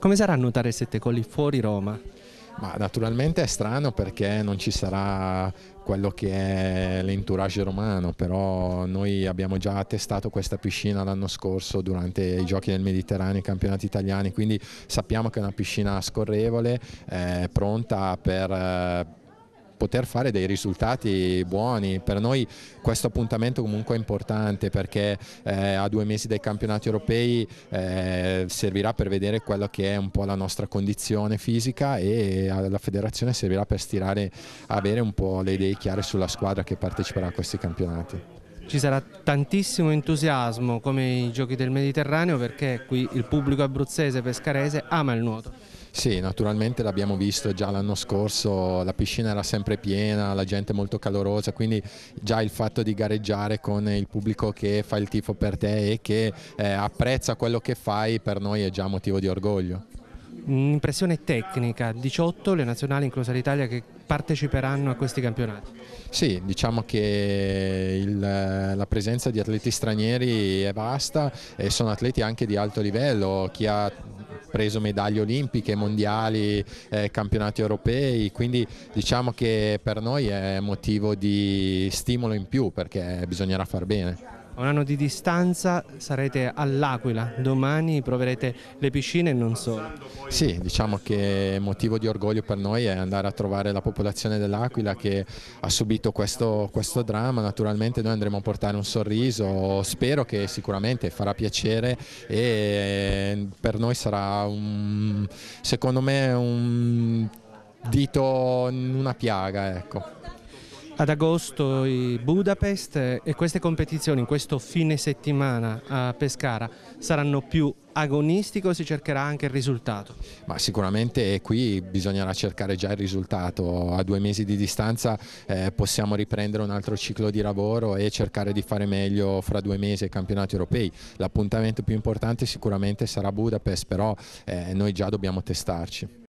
Come sarà a nuotare sette colli fuori Roma? Ma naturalmente è strano perché non ci sarà quello che è l'entourage romano, però noi abbiamo già testato questa piscina l'anno scorso durante i giochi del Mediterraneo, i campionati italiani, quindi sappiamo che è una piscina scorrevole, eh, pronta per... Eh, poter fare dei risultati buoni. Per noi questo appuntamento comunque è importante perché eh, a due mesi dai campionati europei eh, servirà per vedere quella che è un po' la nostra condizione fisica e alla federazione servirà per stirare, avere un po' le idee chiare sulla squadra che parteciperà a questi campionati. Ci sarà tantissimo entusiasmo come i giochi del Mediterraneo perché qui il pubblico abruzzese pescarese ama il nuoto. Sì, naturalmente l'abbiamo visto già l'anno scorso, la piscina era sempre piena, la gente molto calorosa, quindi già il fatto di gareggiare con il pubblico che fa il tifo per te e che eh, apprezza quello che fai per noi è già motivo di orgoglio. Un'impressione tecnica, 18 le nazionali inclusa l'Italia che parteciperanno a questi campionati? Sì, diciamo che il, la presenza di atleti stranieri è vasta e sono atleti anche di alto livello, chi ha preso medaglie olimpiche, mondiali, eh, campionati europei, quindi diciamo che per noi è motivo di stimolo in più perché bisognerà far bene. A un anno di distanza sarete all'Aquila, domani proverete le piscine e non solo. Sì, diciamo che motivo di orgoglio per noi è andare a trovare la popolazione dell'Aquila che ha subito questo, questo dramma, naturalmente noi andremo a portare un sorriso, spero che sicuramente farà piacere e per noi sarà un, secondo me un dito in una piaga. Ecco ad agosto Budapest e queste competizioni in questo fine settimana a Pescara saranno più agonistiche o si cercherà anche il risultato? Ma sicuramente qui bisognerà cercare già il risultato, a due mesi di distanza eh, possiamo riprendere un altro ciclo di lavoro e cercare di fare meglio fra due mesi ai campionati europei, l'appuntamento più importante sicuramente sarà Budapest però eh, noi già dobbiamo testarci.